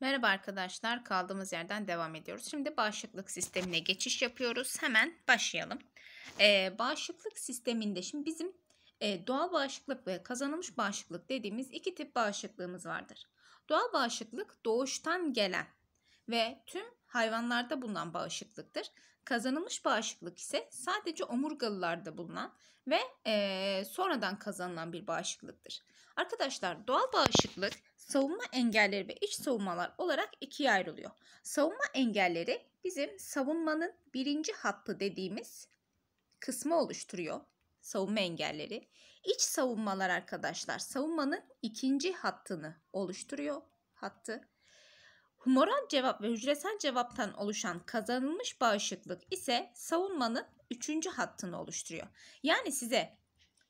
Merhaba arkadaşlar kaldığımız yerden devam ediyoruz. Şimdi bağışıklık sistemine geçiş yapıyoruz. Hemen başlayalım. Ee, bağışıklık sisteminde şimdi bizim e, doğal bağışıklık ve kazanılmış bağışıklık dediğimiz iki tip bağışıklığımız vardır. Doğal bağışıklık doğuştan gelen ve tüm hayvanlarda bulunan bağışıklıktır. Kazanılmış bağışıklık ise sadece omurgalılarda bulunan ve e, sonradan kazanılan bir bağışıklıktır. Arkadaşlar doğal bağışıklık savunma engelleri ve iç savunmalar olarak ikiye ayrılıyor. Savunma engelleri bizim savunmanın birinci hattı dediğimiz kısmı oluşturuyor. Savunma engelleri. İç savunmalar arkadaşlar savunmanın ikinci hattını oluşturuyor. Hattı. Humoral cevap ve hücresel cevaptan oluşan kazanılmış bağışıklık ise savunmanın üçüncü hattını oluşturuyor. Yani size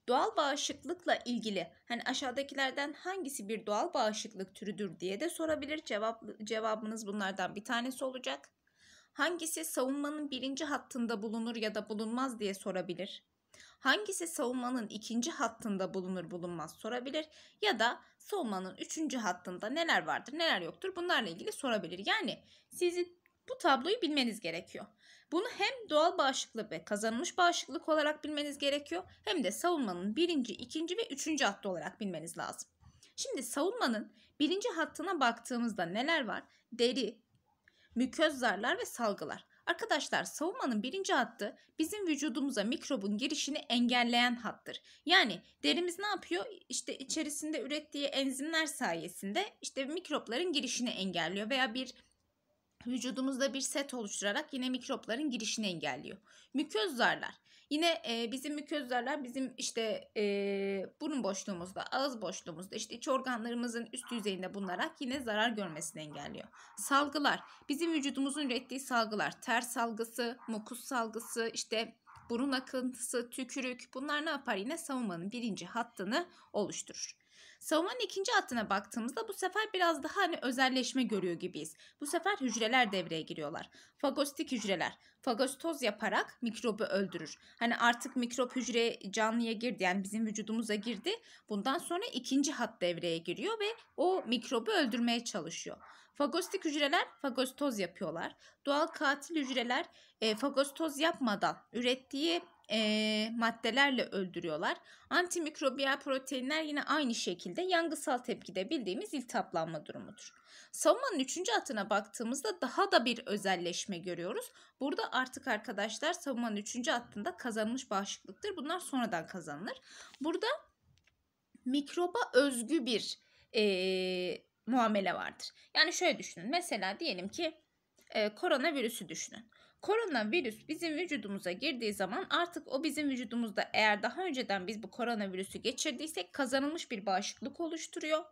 Doğal bağışıklıkla ilgili hani aşağıdakilerden hangisi bir doğal bağışıklık türüdür diye de sorabilir. Cevap, cevabınız bunlardan bir tanesi olacak. Hangisi savunmanın birinci hattında bulunur ya da bulunmaz diye sorabilir. Hangisi savunmanın ikinci hattında bulunur bulunmaz sorabilir ya da savunmanın üçüncü hattında neler vardır neler yoktur bunlarla ilgili sorabilir. Yani sizin bu tabloyu bilmeniz gerekiyor. Bunu hem doğal bağışıklık ve kazanılmış bağışıklık olarak bilmeniz gerekiyor hem de savunmanın birinci, ikinci ve üçüncü hattı olarak bilmeniz lazım. Şimdi savunmanın birinci hattına baktığımızda neler var? Deri, müköz zarlar ve salgılar. Arkadaşlar savunmanın birinci hattı bizim vücudumuza mikrobun girişini engelleyen hattır. Yani derimiz ne yapıyor? İşte içerisinde ürettiği enzimler sayesinde işte mikropların girişini engelliyor veya bir vücudumuzda bir set oluşturarak yine mikropların girişini engelliyor. Müköz zarlar. Yine e, bizim müköz zarlar bizim işte e, burun boşluğumuzda, ağız boşluğumuzda, işte iç organlarımızın üst yüzeyinde bulunarak yine zarar görmesini engelliyor. Salgılar. Bizim vücudumuzun ürettiği salgılar. Ter salgısı, mukus salgısı, işte burun akıntısı, tükürük bunlar ne yapar? Yine savunmanın birinci hattını oluşturur. Savunmanın ikinci hattına baktığımızda bu sefer biraz daha hani özelleşme görüyor gibiyiz. Bu sefer hücreler devreye giriyorlar. Fagositik hücreler. Fagositoz yaparak mikrobu öldürür. Hani artık mikrop hücre canlıya girdi yani bizim vücudumuza girdi. Bundan sonra ikinci hat devreye giriyor ve o mikrobu öldürmeye çalışıyor. Fagositik hücreler fagositoz yapıyorlar. Doğal katil hücreler e, fagositoz yapmadan ürettiği e, maddelerle öldürüyorlar. Antimikrobiyal proteinler yine aynı şekilde yangısal tepkide bildiğimiz iltihaplanma durumudur. Savunmanın üçüncü atına baktığımızda daha da bir özelleşme görüyoruz. Burada artık arkadaşlar savunmanın üçüncü hattında kazanılmış bağışıklıktır. Bunlar sonradan kazanılır. Burada mikroba özgü bir e, muamele vardır. Yani şöyle düşünün. Mesela diyelim ki e, koronavirüsü düşünün. Koronavirüs bizim vücudumuza girdiği zaman artık o bizim vücudumuzda eğer daha önceden biz bu koronavirüsü geçirdiysek kazanılmış bir bağışıklık oluşturuyor.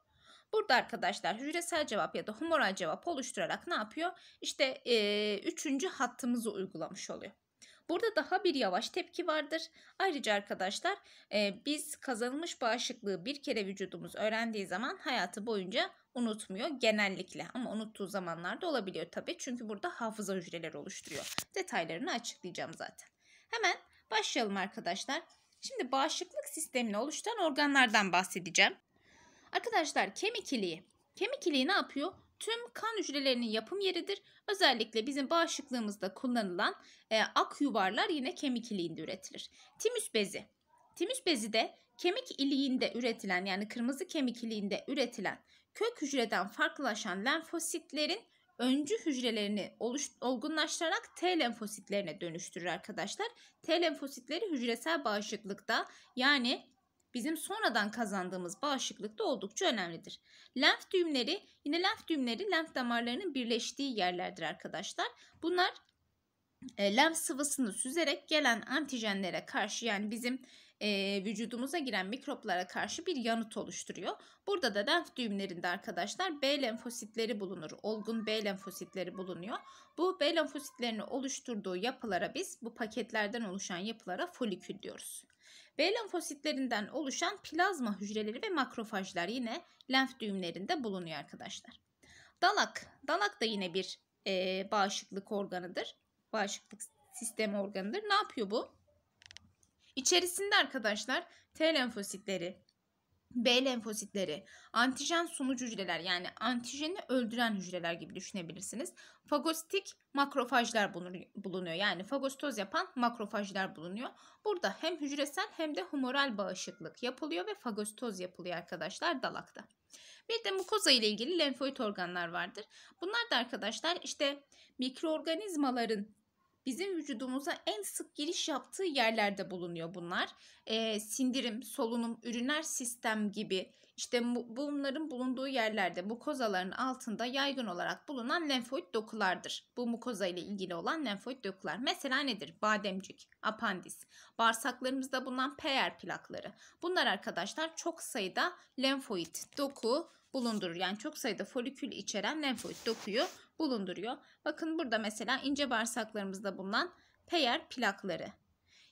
Burada arkadaşlar hücresel cevap ya da humoral cevap oluşturarak ne yapıyor? İşte e, üçüncü hattımızı uygulamış oluyor. Burada daha bir yavaş tepki vardır. Ayrıca arkadaşlar e, biz kazanılmış bağışıklığı bir kere vücudumuz öğrendiği zaman hayatı boyunca unutmuyor genellikle ama unuttuğu zamanlarda olabiliyor tabii çünkü burada hafıza hücreleri oluşturuyor. Detaylarını açıklayacağım zaten. Hemen başlayalım arkadaşlar. Şimdi bağışıklık sistemini oluşturan organlardan bahsedeceğim. Arkadaşlar kemik iliği. Kemik iliği ne yapıyor? tüm kan hücrelerinin yapım yeridir. Özellikle bizim bağışıklığımızda kullanılan e, ak yuvarlar yine kemik iliğinde üretilir. Timüs bezi. Timüs bezi de kemik iliğinde üretilen yani kırmızı kemik iliğinde üretilen kök hücreden farklılaşan lenfositlerin öncü hücrelerini oluş, olgunlaştırarak T lenfositlerine dönüştürür arkadaşlar. T lenfositleri hücresel bağışıklıkta yani bizim sonradan kazandığımız bağışıklık da oldukça önemlidir. Lenf düğümleri yine lenf düğümleri lenf damarlarının birleştiği yerlerdir arkadaşlar. Bunlar e, lenf sıvısını süzerek gelen antijenlere karşı yani bizim e, vücudumuza giren mikroplara karşı bir yanıt oluşturuyor. Burada da lenf düğümlerinde arkadaşlar B lenfositleri bulunur. Olgun B lenfositleri bulunuyor. Bu B lenfositlerini oluşturduğu yapılara biz bu paketlerden oluşan yapılara folikül diyoruz. B lenfositlerinden oluşan plazma hücreleri ve makrofajlar yine lenf düğümlerinde bulunuyor arkadaşlar. Dalak, dalak da yine bir e, bağışıklık organıdır. Bağışıklık sistemi organıdır. Ne yapıyor bu? İçerisinde arkadaşlar T lenfositleri, B lenfositleri antijen sunucu hücreler yani antijeni öldüren hücreler gibi düşünebilirsiniz. Fagositik makrofajlar bulunuyor. Yani fagositoz yapan makrofajlar bulunuyor. Burada hem hücresel hem de humoral bağışıklık yapılıyor ve fagositoz yapılıyor arkadaşlar dalakta. Bir de mukoza ile ilgili lenfoid organlar vardır. Bunlar da arkadaşlar işte mikroorganizmaların bizim vücudumuza en sık giriş yaptığı yerlerde bulunuyor bunlar. E, sindirim, solunum, üriner sistem gibi işte bu bunların bulunduğu yerlerde mukozaların altında yaygın olarak bulunan lenfoid dokulardır. Bu mukoza ile ilgili olan lenfoid dokular. Mesela nedir? Bademcik, apandis, bağırsaklarımızda bulunan PR plakları. Bunlar arkadaşlar çok sayıda lenfoid doku bulundurur. Yani çok sayıda folikül içeren lenfoid dokuyu bulunduruyor. Bakın burada mesela ince bağırsaklarımızda bulunan peyer plakları.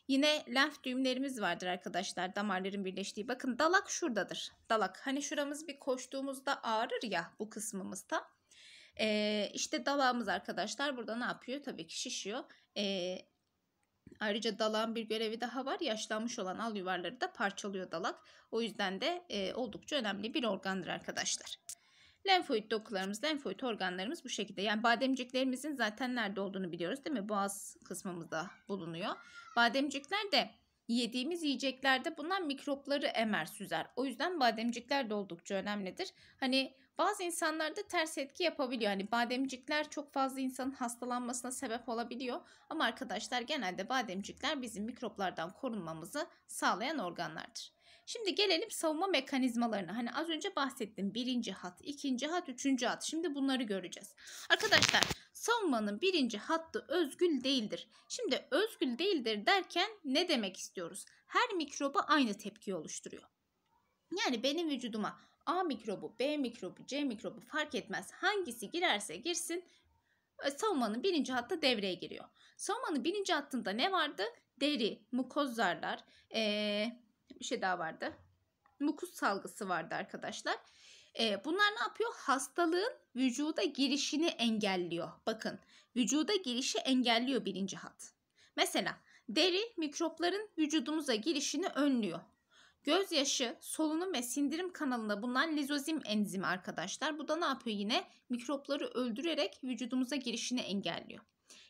Yine lenf düğümlerimiz vardır arkadaşlar damarların birleştiği. Bakın dalak şuradadır. Dalak hani şuramız bir koştuğumuzda ağrır ya bu kısmımızda. Ee, işte dalağımız arkadaşlar burada ne yapıyor? Tabii ki şişiyor. Ee, Ayrıca dalağın bir görevi daha var. Yaşlanmış olan al yuvarları da parçalıyor dalak. O yüzden de e, oldukça önemli bir organdır arkadaşlar. Lenfoid dokularımız, lenfoid organlarımız bu şekilde. Yani bademciklerimizin zaten nerede olduğunu biliyoruz değil mi? Boğaz kısmımızda bulunuyor. Bademcikler de yediğimiz yiyeceklerde bulunan mikropları emer süzer. O yüzden bademcikler de oldukça önemlidir. Hani bazı insanlarda ters etki yapabiliyor. Hani bademcikler çok fazla insanın hastalanmasına sebep olabiliyor. Ama arkadaşlar genelde bademcikler bizim mikroplardan korunmamızı sağlayan organlardır. Şimdi gelelim savunma mekanizmalarına. Hani az önce bahsettim. Birinci hat, ikinci hat, üçüncü hat. Şimdi bunları göreceğiz. Arkadaşlar savunmanın birinci hattı özgül değildir. Şimdi özgül değildir derken ne demek istiyoruz? Her mikroba aynı tepki oluşturuyor. Yani benim vücuduma A mikrobu, B mikrobu, C mikrobu fark etmez hangisi girerse girsin e, savunmanın birinci hatta devreye giriyor. Savunmanın birinci hattında ne vardı? Deri, mukozlarlar, ee, bir şey daha vardı. Mukus salgısı vardı arkadaşlar. E, bunlar ne yapıyor? Hastalığın vücuda girişini engelliyor. Bakın vücuda girişi engelliyor birinci hat. Mesela deri mikropların vücudumuza girişini önlüyor. Gözyaşı, solunum ve sindirim kanalında bulunan lizozim enzimi arkadaşlar. Bu da ne yapıyor yine? Mikropları öldürerek vücudumuza girişini engelliyor.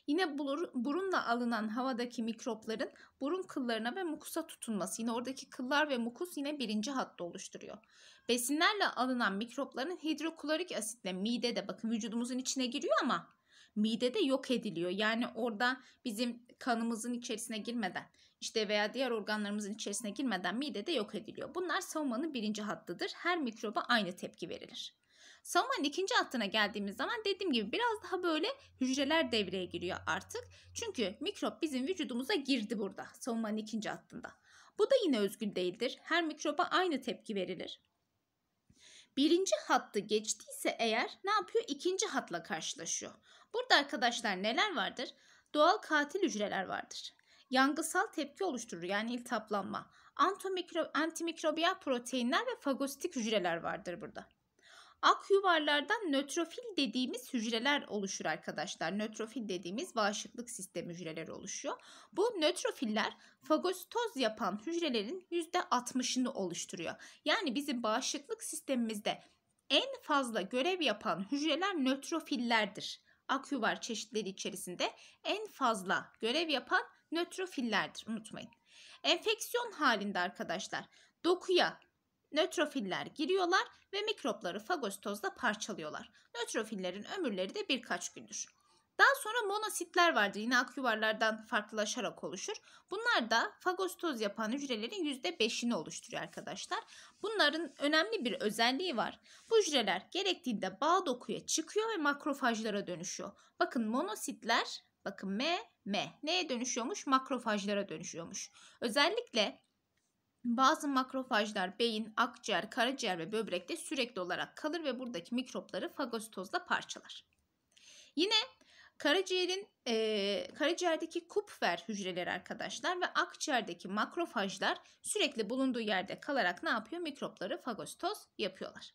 Yine burunla alınan havadaki mikropların burun kıllarına ve mukusa tutunması. Yine oradaki kıllar ve mukus yine birinci hattı oluşturuyor. Besinlerle alınan mikropların hidroklorik asitle midede bakın vücudumuzun içine giriyor ama midede yok ediliyor. Yani orada bizim kanımızın içerisine girmeden işte veya diğer organlarımızın içerisine girmeden midede yok ediliyor. Bunlar savunmanın birinci hattıdır. Her mikroba aynı tepki verilir. Savunmanın ikinci hattına geldiğimiz zaman dediğim gibi biraz daha böyle hücreler devreye giriyor artık. Çünkü mikrop bizim vücudumuza girdi burada savunmanın ikinci hattında. Bu da yine özgül değildir. Her mikroba aynı tepki verilir. Birinci hattı geçtiyse eğer ne yapıyor? İkinci hatla karşılaşıyor. Burada arkadaşlar neler vardır? Doğal katil hücreler vardır. Yangısal tepki oluşturur yani iltihaplanma. Antimikro, antimikrobiyal proteinler ve fagositik hücreler vardır burada. Ak nötrofil dediğimiz hücreler oluşur arkadaşlar. Nötrofil dediğimiz bağışıklık sistemi hücreleri oluşuyor. Bu nötrofiller fagositoz yapan hücrelerin %60'ını oluşturuyor. Yani bizim bağışıklık sistemimizde en fazla görev yapan hücreler nötrofillerdir. Ak çeşitleri içerisinde en fazla görev yapan nötrofillerdir unutmayın. Enfeksiyon halinde arkadaşlar dokuya nötrofiller giriyorlar ve mikropları fagositozla parçalıyorlar. Nötrofillerin ömürleri de birkaç gündür. Daha sonra monositler vardır. Yine akyuvarlardan farklılaşarak oluşur. Bunlar da fagositoz yapan hücrelerin %5'ini oluşturuyor arkadaşlar. Bunların önemli bir özelliği var. Bu hücreler gerektiğinde bağ dokuya çıkıyor ve makrofajlara dönüşüyor. Bakın monositler Bakın M, M. Neye dönüşüyormuş? Makrofajlara dönüşüyormuş. Özellikle bazı makrofajlar beyin, akciğer, karaciğer ve böbrekte sürekli olarak kalır ve buradaki mikropları fagositozla parçalar. Yine karaciğerin e, karaciğerdeki kupfer hücreleri arkadaşlar ve akciğerdeki makrofajlar sürekli bulunduğu yerde kalarak ne yapıyor? Mikropları fagositoz yapıyorlar.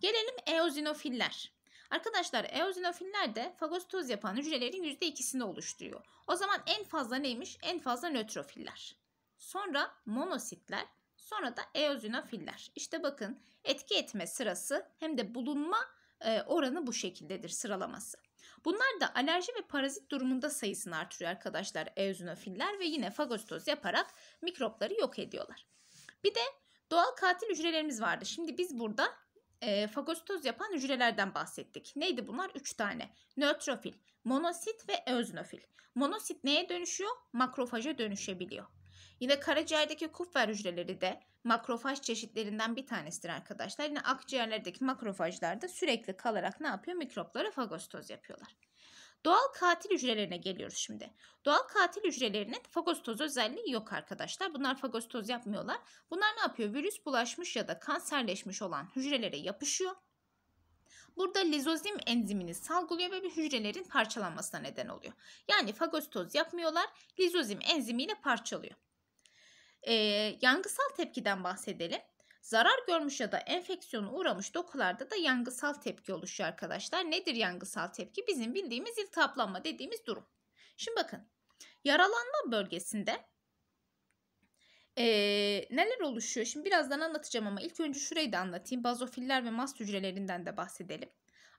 Gelelim eozinofiller. Arkadaşlar eozinofiller de fagositoz yapan hücrelerin %2'sini oluşturuyor. O zaman en fazla neymiş? En fazla nötrofiller sonra monositler, sonra da eozinofiller. İşte bakın etki etme sırası hem de bulunma e, oranı bu şekildedir sıralaması. Bunlar da alerji ve parazit durumunda sayısını artırıyor arkadaşlar eozinofiller ve yine fagositoz yaparak mikropları yok ediyorlar. Bir de doğal katil hücrelerimiz vardı. Şimdi biz burada e, fagositoz yapan hücrelerden bahsettik. Neydi bunlar? 3 tane. Nötrofil, monosit ve eozinofil. Monosit neye dönüşüyor? Makrofaja dönüşebiliyor. Yine karaciğerdeki kupfer hücreleri de makrofaj çeşitlerinden bir tanesidir arkadaşlar. Yine akciğerlerdeki makrofajlar da sürekli kalarak ne yapıyor? Mikroplara fagostoz yapıyorlar. Doğal katil hücrelerine geliyoruz şimdi. Doğal katil hücrelerinin fagostoz özelliği yok arkadaşlar. Bunlar fagostoz yapmıyorlar. Bunlar ne yapıyor? Virüs bulaşmış ya da kanserleşmiş olan hücrelere yapışıyor. Burada lizozim enzimini salgılıyor ve bir hücrelerin parçalanmasına neden oluyor. Yani fagostoz yapmıyorlar, lizozim enzimiyle parçalıyor. E, yangısal tepkiden bahsedelim. Zarar görmüş ya da enfeksiyonu uğramış dokularda da yangısal tepki oluşuyor arkadaşlar. Nedir yangısal tepki? Bizim bildiğimiz iltihaplanma dediğimiz durum. Şimdi bakın yaralanma bölgesinde e, neler oluşuyor? Şimdi birazdan anlatacağım ama ilk önce şurayı da anlatayım. Bazofiller ve mast hücrelerinden de bahsedelim.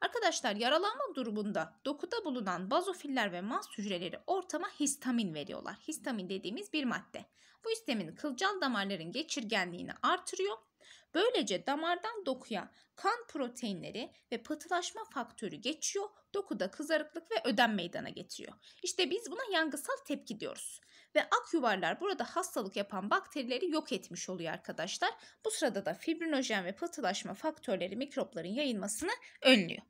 Arkadaşlar yaralanma durumunda dokuda bulunan bazofiller ve mast hücreleri ortama histamin veriyorlar. Histamin dediğimiz bir madde. Bu histamin kılcal damarların geçirgenliğini artırıyor. Böylece damardan dokuya kan proteinleri ve pıhtılaşma faktörü geçiyor. Dokuda kızarıklık ve ödem meydana getiriyor. İşte biz buna yangısal tepki diyoruz. Ve ak yuvarlar burada hastalık yapan bakterileri yok etmiş oluyor arkadaşlar. Bu sırada da fibrinojen ve pıhtılaşma faktörleri mikropların yayılmasını önlüyor.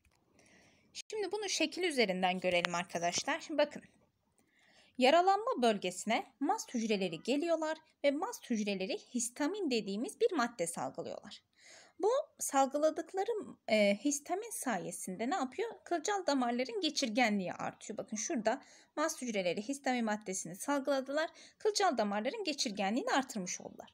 Şimdi bunu şekil üzerinden görelim arkadaşlar. Şimdi bakın. Yaralanma bölgesine mast hücreleri geliyorlar ve mast hücreleri histamin dediğimiz bir madde salgılıyorlar. Bu salgıladıkları e, histamin sayesinde ne yapıyor? Kılcal damarların geçirgenliği artıyor. Bakın şurada mast hücreleri histamin maddesini salgıladılar. Kılcal damarların geçirgenliğini artırmış oldular.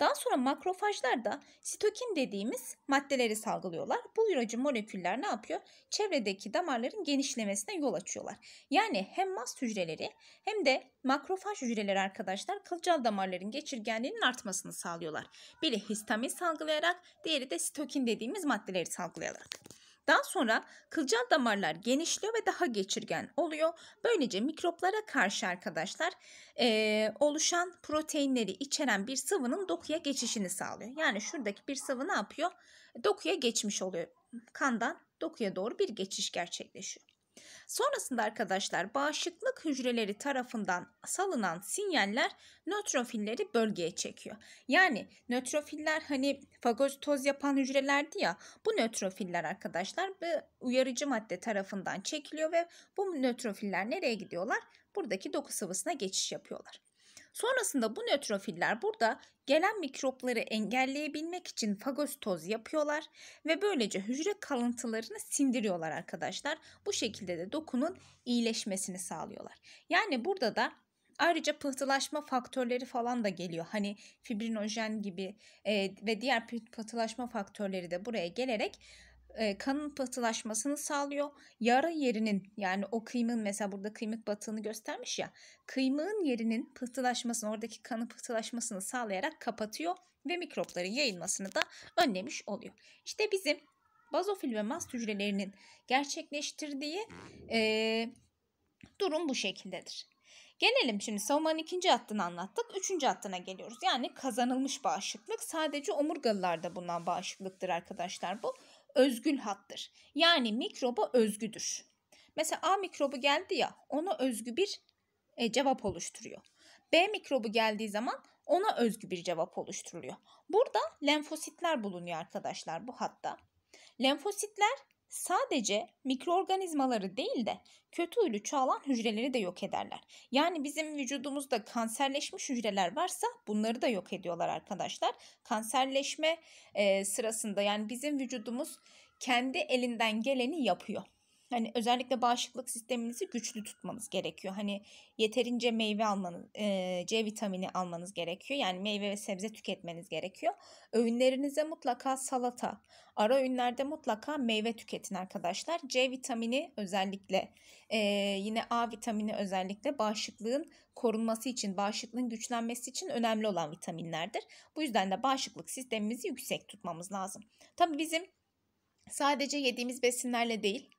Daha sonra makrofajlar da sitokin dediğimiz maddeleri salgılıyorlar. Bu yüracı moleküller ne yapıyor? Çevredeki damarların genişlemesine yol açıyorlar. Yani hem mast hücreleri hem de makrofaj hücreleri arkadaşlar kılcal damarların geçirgenliğinin artmasını sağlıyorlar. Biri histamin salgılayarak diğeri de sitokin dediğimiz maddeleri salgılayarak. Daha sonra kılcal damarlar genişliyor ve daha geçirgen oluyor. Böylece mikroplara karşı arkadaşlar e, oluşan proteinleri içeren bir sıvının dokuya geçişini sağlıyor. Yani şuradaki bir sıvı ne yapıyor? Dokuya geçmiş oluyor. Kandan dokuya doğru bir geçiş gerçekleşiyor. Sonrasında arkadaşlar bağışıklık hücreleri tarafından salınan sinyaller nötrofilleri bölgeye çekiyor. Yani nötrofiller hani fagositoz yapan hücrelerdi ya bu nötrofiller arkadaşlar bir uyarıcı madde tarafından çekiliyor ve bu nötrofiller nereye gidiyorlar? Buradaki doku sıvısına geçiş yapıyorlar. Sonrasında bu nötrofiller burada gelen mikropları engelleyebilmek için fagositoz yapıyorlar ve böylece hücre kalıntılarını sindiriyorlar arkadaşlar. Bu şekilde de dokunun iyileşmesini sağlıyorlar. Yani burada da Ayrıca pıhtılaşma faktörleri falan da geliyor. Hani fibrinojen gibi e, ve diğer pıhtılaşma faktörleri de buraya gelerek kanın pıhtılaşmasını sağlıyor. Yara yerinin yani o kıymığın mesela burada kıymık batığını göstermiş ya. Kıymığın yerinin pıhtılaşmasını oradaki kanın pıhtılaşmasını sağlayarak kapatıyor ve mikropların yayılmasını da önlemiş oluyor. İşte bizim bazofil ve mast hücrelerinin gerçekleştirdiği e, durum bu şekildedir. Gelelim şimdi savunmanın ikinci hattını anlattık. Üçüncü hattına geliyoruz. Yani kazanılmış bağışıklık. Sadece omurgalılarda bulunan bağışıklıktır arkadaşlar bu özgül hattır. Yani mikroba özgüdür. Mesela A mikrobu geldi ya ona özgü bir e, cevap oluşturuyor. B mikrobu geldiği zaman ona özgü bir cevap oluşturuluyor. Burada lenfositler bulunuyor arkadaşlar bu hatta. Lenfositler sadece mikroorganizmaları değil de kötü huylu çoğalan hücreleri de yok ederler. Yani bizim vücudumuzda kanserleşmiş hücreler varsa bunları da yok ediyorlar arkadaşlar. Kanserleşme e, sırasında yani bizim vücudumuz kendi elinden geleni yapıyor hani özellikle bağışıklık sisteminizi güçlü tutmanız gerekiyor. Hani yeterince meyve almanız, e, C vitamini almanız gerekiyor. Yani meyve ve sebze tüketmeniz gerekiyor. Öğünlerinize mutlaka salata, ara öğünlerde mutlaka meyve tüketin arkadaşlar. C vitamini özellikle e, yine A vitamini özellikle bağışıklığın korunması için, bağışıklığın güçlenmesi için önemli olan vitaminlerdir. Bu yüzden de bağışıklık sistemimizi yüksek tutmamız lazım. Tabii bizim sadece yediğimiz besinlerle değil,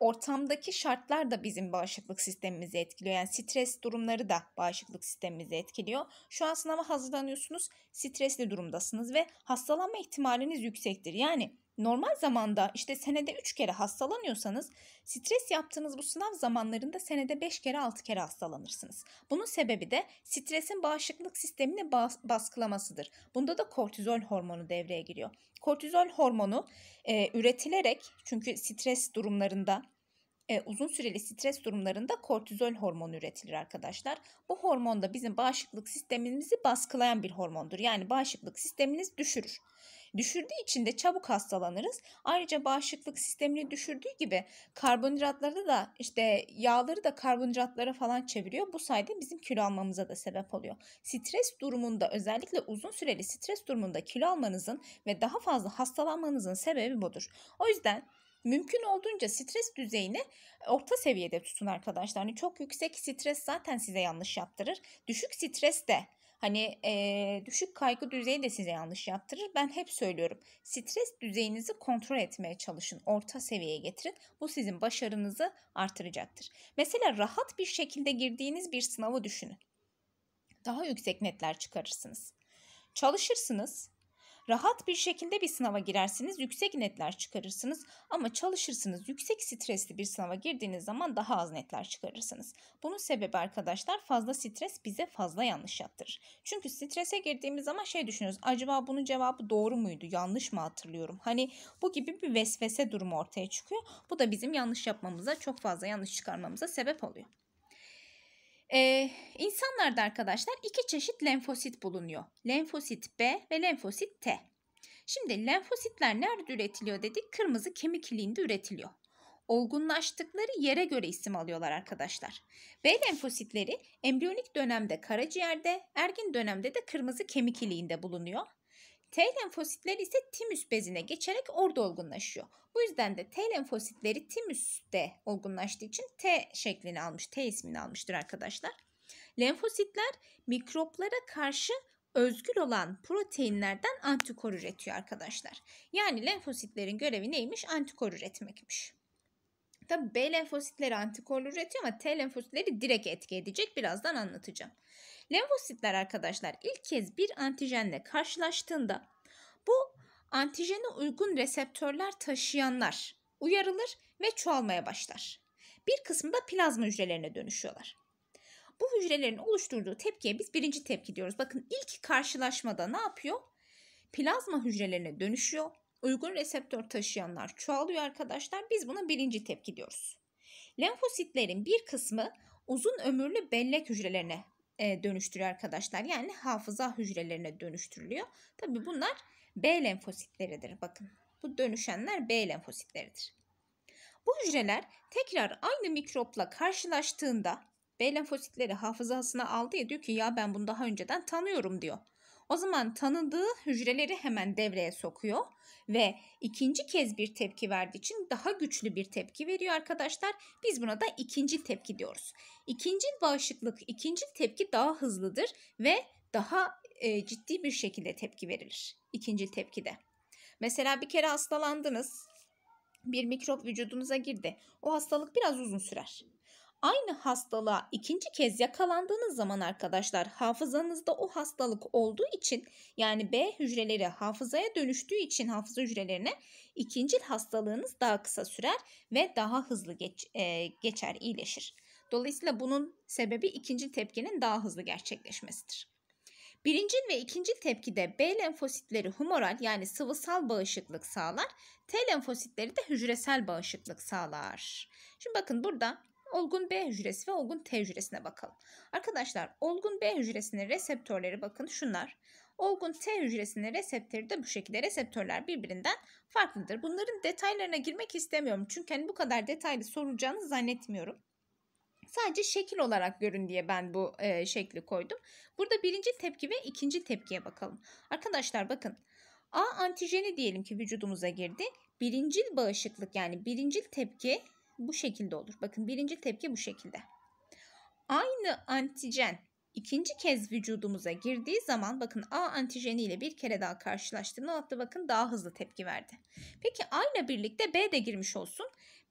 ortamdaki şartlar da bizim bağışıklık sistemimizi etkiliyor. Yani stres durumları da bağışıklık sistemimizi etkiliyor. Şu an sınava hazırlanıyorsunuz, stresli durumdasınız ve hastalanma ihtimaliniz yüksektir. Yani normal zamanda işte senede 3 kere hastalanıyorsanız stres yaptığınız bu sınav zamanlarında senede 5 kere 6 kere hastalanırsınız. Bunun sebebi de stresin bağışıklık sistemini baskılamasıdır. Bunda da kortizol hormonu devreye giriyor. Kortizol hormonu e, üretilerek çünkü stres durumlarında e, uzun süreli stres durumlarında kortizol hormonu üretilir arkadaşlar. Bu hormon da bizim bağışıklık sistemimizi baskılayan bir hormondur. Yani bağışıklık sisteminiz düşürür. Düşürdüğü için de çabuk hastalanırız. Ayrıca bağışıklık sistemini düşürdüğü gibi karbonhidratları da işte yağları da karbonhidratlara falan çeviriyor. Bu sayede bizim kilo almamıza da sebep oluyor. Stres durumunda özellikle uzun süreli stres durumunda kilo almanızın ve daha fazla hastalanmanızın sebebi budur. O yüzden mümkün olduğunca stres düzeyini e, orta seviyede tutun arkadaşlar. Hani çok yüksek stres zaten size yanlış yaptırır. Düşük stres de Hani e, düşük kaygı düzeyi de size yanlış yaptırır. Ben hep söylüyorum. Stres düzeyinizi kontrol etmeye çalışın. Orta seviyeye getirin. Bu sizin başarınızı artıracaktır. Mesela rahat bir şekilde girdiğiniz bir sınavı düşünün. Daha yüksek netler çıkarırsınız. Çalışırsınız, Rahat bir şekilde bir sınava girersiniz, yüksek netler çıkarırsınız ama çalışırsınız. Yüksek stresli bir sınava girdiğiniz zaman daha az netler çıkarırsınız. Bunun sebebi arkadaşlar fazla stres bize fazla yanlış yaptırır. Çünkü strese girdiğimiz zaman şey düşünüyoruz. Acaba bunun cevabı doğru muydu? Yanlış mı hatırlıyorum? Hani bu gibi bir vesvese durumu ortaya çıkıyor. Bu da bizim yanlış yapmamıza, çok fazla yanlış çıkarmamıza sebep oluyor. Ee, insanlarda arkadaşlar iki çeşit lenfosit bulunuyor. Lenfosit B ve lenfosit T. Şimdi lenfositler nerede üretiliyor dedik? Kırmızı kemik iliğinde üretiliyor. Olgunlaştıkları yere göre isim alıyorlar arkadaşlar. B lenfositleri embriyonik dönemde karaciğerde, ergin dönemde de kırmızı kemik iliğinde bulunuyor. T lenfositler ise timüs bezine geçerek orada olgunlaşıyor. Bu yüzden de T lenfositleri timüste olgunlaştığı için T şeklini almış, T ismini almıştır arkadaşlar. Lenfositler mikroplara karşı özgür olan proteinlerden antikor üretiyor arkadaşlar. Yani lenfositlerin görevi neymiş? Antikor üretmekmiş. Tabi B lenfositleri antikor üretiyor ama T lenfositleri direkt etki edecek. Birazdan anlatacağım. Lenfositler arkadaşlar ilk kez bir antijenle karşılaştığında bu antijene uygun reseptörler taşıyanlar uyarılır ve çoğalmaya başlar. Bir kısmı da plazma hücrelerine dönüşüyorlar. Bu hücrelerin oluşturduğu tepkiye biz birinci tepki diyoruz. Bakın ilk karşılaşmada ne yapıyor? Plazma hücrelerine dönüşüyor. Uygun reseptör taşıyanlar çoğalıyor arkadaşlar. Biz buna birinci tepki diyoruz. Lenfositlerin bir kısmı uzun ömürlü bellek hücrelerine e, dönüştürüyor arkadaşlar. Yani hafıza hücrelerine dönüştürülüyor. Tabi bunlar B lenfositleridir. Bakın bu dönüşenler B lenfositleridir. Bu hücreler tekrar aynı mikropla karşılaştığında B lenfositleri hafızasına aldı ya diyor ki ya ben bunu daha önceden tanıyorum diyor. O zaman tanıdığı hücreleri hemen devreye sokuyor ve ikinci kez bir tepki verdiği için daha güçlü bir tepki veriyor arkadaşlar. Biz buna da ikinci tepki diyoruz. İkinci bağışıklık, ikinci tepki daha hızlıdır ve daha e, ciddi bir şekilde tepki verilir ikinci tepkide. Mesela bir kere hastalandınız, bir mikrop vücudunuza girdi. O hastalık biraz uzun sürer aynı hastalığa ikinci kez yakalandığınız zaman arkadaşlar hafızanızda o hastalık olduğu için yani B hücreleri hafızaya dönüştüğü için hafıza hücrelerine ikinci hastalığınız daha kısa sürer ve daha hızlı geç, e, geçer, iyileşir. Dolayısıyla bunun sebebi ikinci tepkinin daha hızlı gerçekleşmesidir. Birincil ve ikinci tepkide B lenfositleri humoral yani sıvısal bağışıklık sağlar. T lenfositleri de hücresel bağışıklık sağlar. Şimdi bakın burada olgun B hücresi ve olgun T hücresine bakalım. Arkadaşlar olgun B hücresinin reseptörleri bakın şunlar. Olgun T hücresinin reseptörü de bu şekilde. Reseptörler birbirinden farklıdır. Bunların detaylarına girmek istemiyorum. Çünkü hani bu kadar detaylı sorulacağını zannetmiyorum. Sadece şekil olarak görün diye ben bu e, şekli koydum. Burada birinci tepki ve ikinci tepkiye bakalım. Arkadaşlar bakın A antijeni diyelim ki vücudumuza girdi. Birincil bağışıklık yani birincil tepki bu şekilde olur. Bakın birinci tepki bu şekilde. Aynı antijen ikinci kez vücudumuza girdiği zaman bakın A antijeni ile bir kere daha karşılaştığında hatta bakın daha hızlı tepki verdi. Peki aynı birlikte B de girmiş olsun.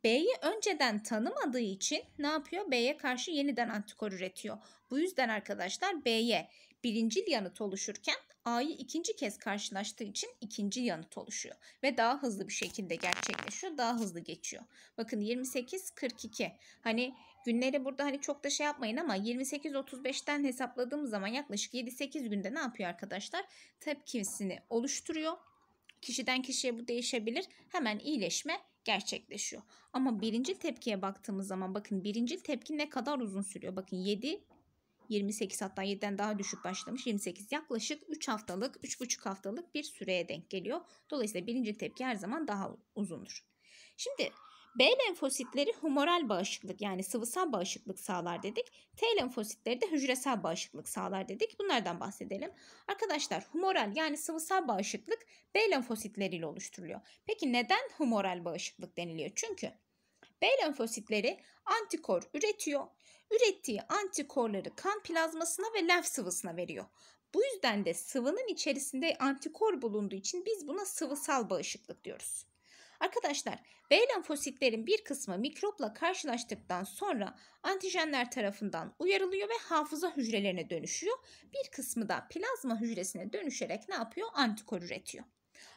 B'yi önceden tanımadığı için ne yapıyor? B'ye karşı yeniden antikor üretiyor. Bu yüzden arkadaşlar B'ye birincil yanıt oluşurken A'yı ikinci kez karşılaştığı için ikinci yanıt oluşuyor. Ve daha hızlı bir şekilde gerçekleşiyor. Daha hızlı geçiyor. Bakın 28-42. Hani günleri burada hani çok da şey yapmayın ama 28-35'ten hesapladığımız zaman yaklaşık 7-8 günde ne yapıyor arkadaşlar? Tepkisini oluşturuyor. Kişiden kişiye bu değişebilir. Hemen iyileşme gerçekleşiyor. Ama birinci tepkiye baktığımız zaman bakın birinci tepki ne kadar uzun sürüyor. Bakın 7 28 hatta 7'den daha düşük başlamış 28 yaklaşık 3 haftalık 3,5 haftalık bir süreye denk geliyor. Dolayısıyla birinci tepki her zaman daha uzundur. Şimdi B lenfositleri humoral bağışıklık yani sıvısal bağışıklık sağlar dedik. T lenfositleri de hücresel bağışıklık sağlar dedik. Bunlardan bahsedelim. Arkadaşlar humoral yani sıvısal bağışıklık B lenfositleriyle oluşturuluyor. Peki neden humoral bağışıklık deniliyor? Çünkü B lenfositleri antikor üretiyor. Ürettiği antikorları kan plazmasına ve lenf sıvısına veriyor. Bu yüzden de sıvının içerisinde antikor bulunduğu için biz buna sıvısal bağışıklık diyoruz. Arkadaşlar B lenfositlerin bir kısmı mikropla karşılaştıktan sonra antijenler tarafından uyarılıyor ve hafıza hücrelerine dönüşüyor. Bir kısmı da plazma hücresine dönüşerek ne yapıyor? Antikor üretiyor.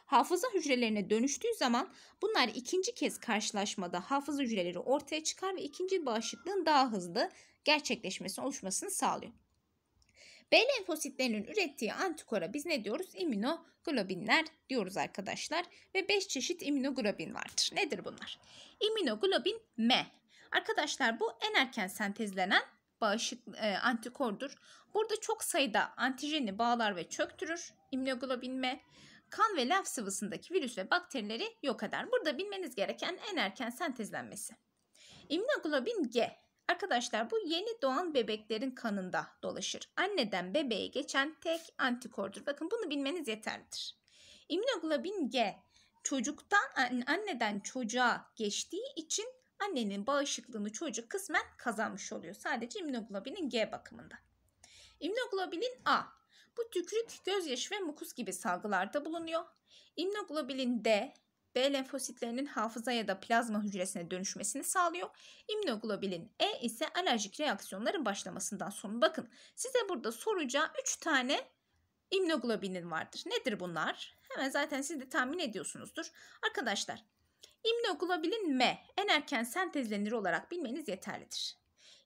Hafıza hücrelerine dönüştüğü zaman bunlar ikinci kez karşılaşmada hafıza hücreleri ortaya çıkar ve ikinci bağışıklığın daha hızlı gerçekleşmesini oluşmasını sağlıyor. B lenfositlerinin ürettiği antikora biz ne diyoruz? İmmünoglobinler diyoruz arkadaşlar. Ve 5 çeşit immünoglobin vardır. Nedir bunlar? İmmünoglobin M. Arkadaşlar bu en erken sentezlenen bağışık e, antikordur. Burada çok sayıda antijeni bağlar ve çöktürür immunoglobin M. Kan ve lenf sıvısındaki virüs ve bakterileri yok eder. Burada bilmeniz gereken en erken sentezlenmesi. İmmünoglobin G Arkadaşlar bu yeni doğan bebeklerin kanında dolaşır. Anneden bebeğe geçen tek antikordur. Bakın bunu bilmeniz yeterlidir. İmmünoglobin G çocuktan anneden çocuğa geçtiği için annenin bağışıklığını çocuk kısmen kazanmış oluyor. Sadece immunoglobinin G bakımında. İmmunoglobinin A bu tükürük, gözyaşı ve mukus gibi salgılarda bulunuyor. İmmunoglobulin D B lenfositlerinin hafıza ya da plazma hücresine dönüşmesini sağlıyor. İmmünoglobulin E ise alerjik reaksiyonların başlamasından sonra. Bakın size burada soracağı 3 tane immunoglobulin vardır. Nedir bunlar? Hemen zaten siz de tahmin ediyorsunuzdur. Arkadaşlar immunoglobulin M en erken sentezlenir olarak bilmeniz yeterlidir.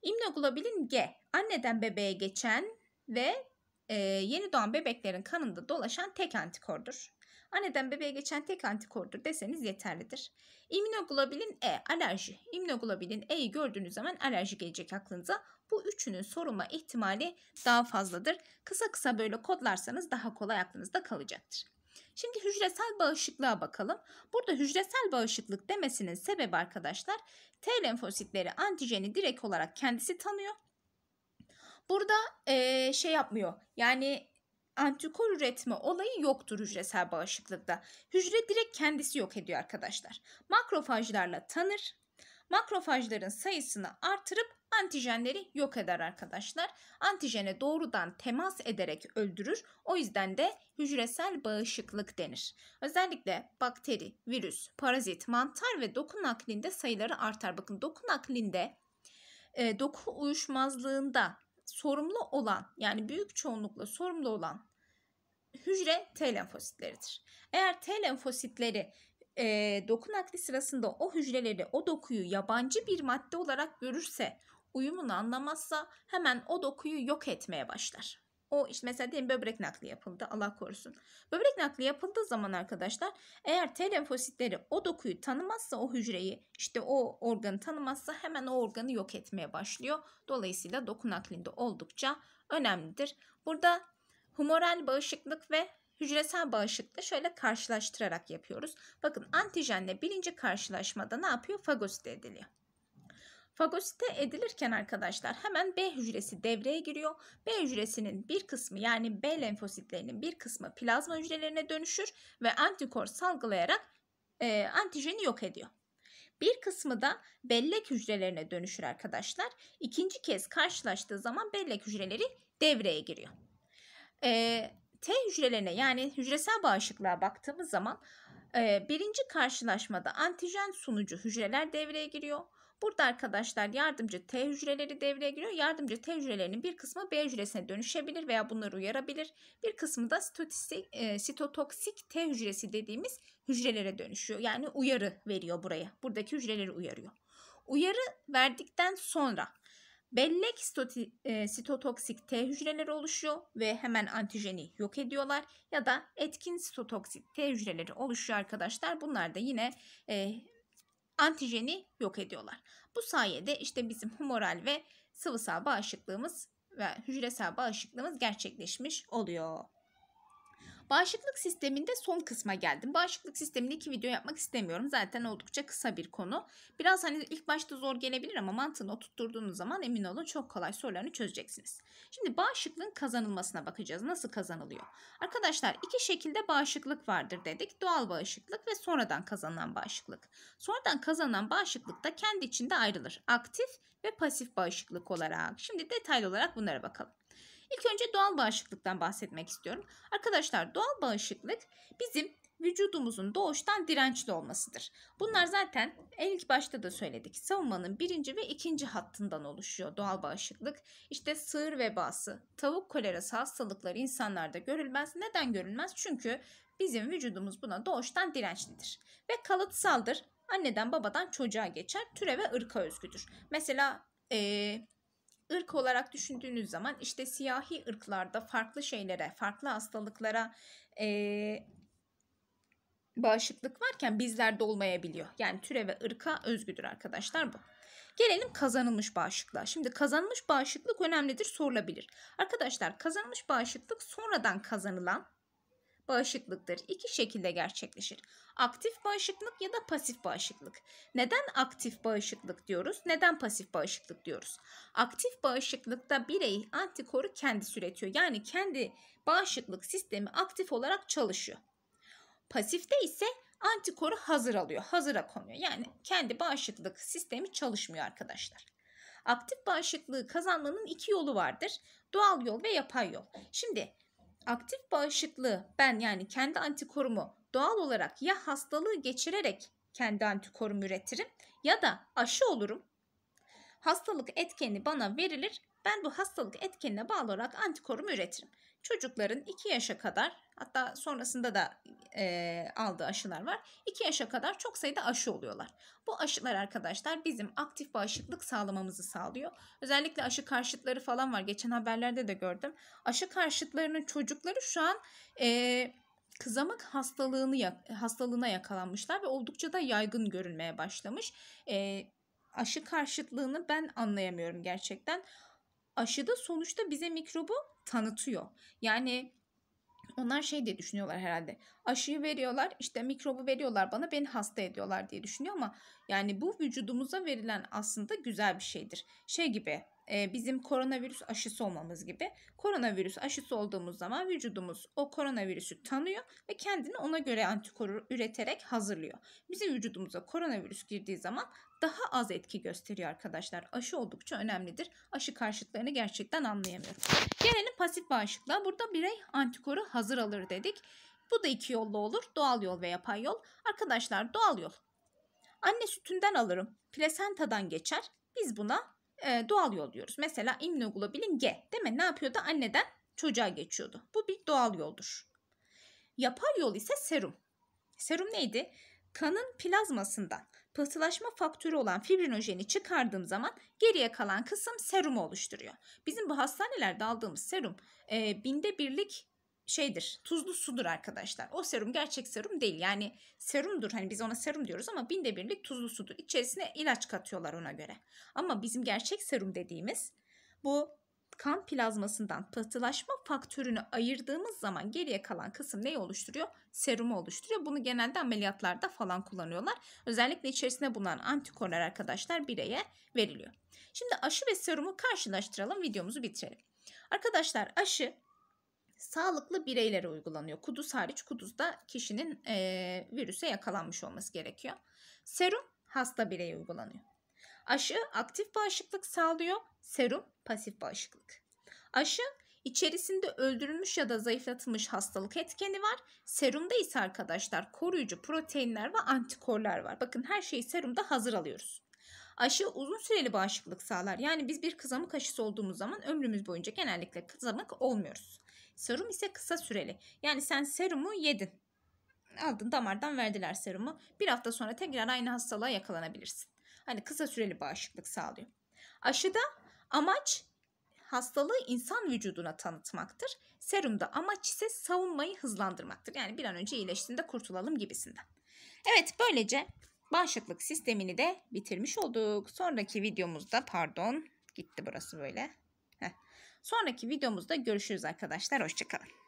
İmmunoglobulin G anneden bebeğe geçen ve e, yeni doğan bebeklerin kanında dolaşan tek antikordur. Anneden bebeğe geçen tek antikordur deseniz yeterlidir. İmmünoglobulin E alerji. İmmünoglobulin E'yi gördüğünüz zaman alerji gelecek aklınıza. Bu üçünün sorulma ihtimali daha fazladır. Kısa kısa böyle kodlarsanız daha kolay aklınızda kalacaktır. Şimdi hücresel bağışıklığa bakalım. Burada hücresel bağışıklık demesinin sebebi arkadaşlar T lenfositleri antijeni direkt olarak kendisi tanıyor. Burada ee, şey yapmıyor yani antikor üretme olayı yoktur hücresel bağışıklıkta. Hücre direkt kendisi yok ediyor arkadaşlar. Makrofajlarla tanır. Makrofajların sayısını artırıp antijenleri yok eder arkadaşlar. Antijene doğrudan temas ederek öldürür. O yüzden de hücresel bağışıklık denir. Özellikle bakteri, virüs, parazit, mantar ve doku naklinde sayıları artar. Bakın doku naklinde e, doku uyuşmazlığında sorumlu olan yani büyük çoğunlukla sorumlu olan hücre T lenfositleridir. Eğer T lenfositleri e, doku nakli sırasında o hücreleri o dokuyu yabancı bir madde olarak görürse uyumunu anlamazsa hemen o dokuyu yok etmeye başlar o işte mesela diyelim böbrek nakli yapıldı Allah korusun. Böbrek nakli yapıldığı zaman arkadaşlar eğer T lenfositleri o dokuyu tanımazsa o hücreyi işte o organı tanımazsa hemen o organı yok etmeye başlıyor. Dolayısıyla doku naklinde oldukça önemlidir. Burada humoral bağışıklık ve hücresel bağışıklığı şöyle karşılaştırarak yapıyoruz. Bakın antijenle birinci karşılaşmada ne yapıyor? Fagosit ediliyor. Fagosite edilirken arkadaşlar hemen B hücresi devreye giriyor. B hücresinin bir kısmı yani B lenfositlerinin bir kısmı plazma hücrelerine dönüşür ve antikor salgılayarak e, antijeni yok ediyor. Bir kısmı da bellek hücrelerine dönüşür arkadaşlar. İkinci kez karşılaştığı zaman bellek hücreleri devreye giriyor. E, T hücrelerine yani hücresel bağışıklığa baktığımız zaman e, birinci karşılaşmada antijen sunucu hücreler devreye giriyor. Burada arkadaşlar yardımcı T hücreleri devreye giriyor. Yardımcı T hücrelerinin bir kısmı B hücresine dönüşebilir veya bunları uyarabilir. Bir kısmı da sitotoksik, e, sitotoksik T hücresi dediğimiz hücrelere dönüşüyor. Yani uyarı veriyor buraya. Buradaki hücreleri uyarıyor. Uyarı verdikten sonra Bellek e, sitotoksik T hücreleri oluşuyor ve hemen antijeni yok ediyorlar ya da etkin sitotoksik T hücreleri oluşuyor arkadaşlar. Bunlar da yine e, antijeni yok ediyorlar. Bu sayede işte bizim humoral ve sıvısal bağışıklığımız ve hücresel bağışıklığımız gerçekleşmiş oluyor. Bağışıklık sisteminde son kısma geldim. Bağışıklık sisteminde iki video yapmak istemiyorum. Zaten oldukça kısa bir konu. Biraz hani ilk başta zor gelebilir ama mantığını oturtturduğunuz zaman emin olun çok kolay sorularını çözeceksiniz. Şimdi bağışıklığın kazanılmasına bakacağız. Nasıl kazanılıyor? Arkadaşlar iki şekilde bağışıklık vardır dedik. Doğal bağışıklık ve sonradan kazanılan bağışıklık. Sonradan kazanılan bağışıklık da kendi içinde ayrılır. Aktif ve pasif bağışıklık olarak. Şimdi detaylı olarak bunlara bakalım. İlk önce doğal bağışıklıktan bahsetmek istiyorum. Arkadaşlar doğal bağışıklık bizim vücudumuzun doğuştan dirençli olmasıdır. Bunlar zaten en ilk başta da söyledik. Savunmanın birinci ve ikinci hattından oluşuyor doğal bağışıklık. İşte sığır vebası, tavuk kolerası hastalıkları insanlarda görülmez. Neden görülmez? Çünkü bizim vücudumuz buna doğuştan dirençlidir. Ve kalıtsaldır. Anneden babadan çocuğa geçer. Türe ve ırka özgüdür. Mesela ee, ırk olarak düşündüğünüz zaman işte siyahi ırklarda farklı şeylere, farklı hastalıklara e, bağışıklık varken bizlerde olmayabiliyor. Yani türe ve ırka özgüdür arkadaşlar bu. Gelelim kazanılmış bağışıklığa. Şimdi kazanılmış bağışıklık önemlidir sorulabilir. Arkadaşlar kazanılmış bağışıklık sonradan kazanılan bağışıklıktır. İki şekilde gerçekleşir. Aktif bağışıklık ya da pasif bağışıklık. Neden aktif bağışıklık diyoruz? Neden pasif bağışıklık diyoruz? Aktif bağışıklıkta birey antikoru kendi üretiyor. Yani kendi bağışıklık sistemi aktif olarak çalışıyor. Pasifte ise antikoru hazır alıyor, hazıra konuyor. Yani kendi bağışıklık sistemi çalışmıyor arkadaşlar. Aktif bağışıklığı kazanmanın iki yolu vardır. Doğal yol ve yapay yol. Şimdi aktif bağışıklığı ben yani kendi antikorumu doğal olarak ya hastalığı geçirerek kendi antikorum üretirim ya da aşı olurum. Hastalık etkeni bana verilir ben bu hastalık etkenine bağlı olarak antikorumu üretirim. Çocukların 2 yaşa kadar hatta sonrasında da e, aldığı aşılar var. 2 yaşa kadar çok sayıda aşı oluyorlar. Bu aşılar arkadaşlar bizim aktif bağışıklık sağlamamızı sağlıyor. Özellikle aşı karşıtları falan var. Geçen haberlerde de gördüm. Aşı karşıtlarının çocukları şu an... E, kızamık hastalığını hastalığına yakalanmışlar ve oldukça da yaygın görünmeye başlamış. E, aşı karşıtlığını ben anlayamıyorum gerçekten. Aşıda sonuçta bize mikrobu tanıtıyor. Yani onlar şey diye düşünüyorlar herhalde. Aşıyı veriyorlar, işte mikrobu veriyorlar bana, beni hasta ediyorlar diye düşünüyor ama yani bu vücudumuza verilen aslında güzel bir şeydir. Şey gibi e, bizim koronavirüs aşısı olmamız gibi. Koronavirüs aşısı olduğumuz zaman vücudumuz o koronavirüsü tanıyor ve kendini ona göre antikor üreterek hazırlıyor. Bizim vücudumuza koronavirüs girdiği zaman daha az etki gösteriyor arkadaşlar. Aşı oldukça önemlidir. Aşı karşıtlarını gerçekten anlayamıyorum. Gelelim pasif bağışıklığa. Burada birey antikoru hazır alır dedik. Bu da iki yollu olur. Doğal yol ve yapay yol. Arkadaşlar doğal yol. Anne sütünden alırım. Plasentadan geçer. Biz buna e, doğal yol diyoruz. Mesela immunoglobulin G değil mi? Ne yapıyordu? Anneden çocuğa geçiyordu. Bu bir doğal yoldur. Yapay yol ise serum. Serum neydi? Kanın plazmasından pıhtılaşma faktörü olan fibrinojeni çıkardığım zaman geriye kalan kısım serumu oluşturuyor. Bizim bu hastanelerde aldığımız serum e, binde birlik şeydir tuzlu sudur arkadaşlar. O serum gerçek serum değil yani serumdur hani biz ona serum diyoruz ama binde birlik tuzlu sudur. İçerisine ilaç katıyorlar ona göre. Ama bizim gerçek serum dediğimiz bu kan plazmasından pıhtılaşma faktörünü ayırdığımız zaman geriye kalan kısım neyi oluşturuyor? Serumu oluşturuyor. Bunu genelde ameliyatlarda falan kullanıyorlar. Özellikle içerisinde bulunan antikorlar arkadaşlar bireye veriliyor. Şimdi aşı ve serumu karşılaştıralım videomuzu bitirelim. Arkadaşlar aşı sağlıklı bireylere uygulanıyor. Kuduz hariç kuduzda kişinin e, virüse yakalanmış olması gerekiyor. Serum hasta bireye uygulanıyor. Aşı aktif bağışıklık sağlıyor, serum pasif bağışıklık. Aşı içerisinde öldürülmüş ya da zayıflatılmış hastalık etkeni var. Serumda ise arkadaşlar koruyucu proteinler ve antikorlar var. Bakın her şeyi serumda hazır alıyoruz. Aşı uzun süreli bağışıklık sağlar. Yani biz bir kızamık aşısı olduğumuz zaman ömrümüz boyunca genellikle kızamık olmuyoruz. Serum ise kısa süreli. Yani sen serumu yedin. Aldın damardan verdiler serumu. Bir hafta sonra tekrar aynı hastalığa yakalanabilirsin. Hani kısa süreli bağışıklık sağlıyor. Aşıda amaç hastalığı insan vücuduna tanıtmaktır. Serumda amaç ise savunmayı hızlandırmaktır. Yani bir an önce iyileştiğinde kurtulalım gibisinden. Evet böylece bağışıklık sistemini de bitirmiş olduk. Sonraki videomuzda pardon gitti burası böyle. Heh. Sonraki videomuzda görüşürüz arkadaşlar. Hoşçakalın.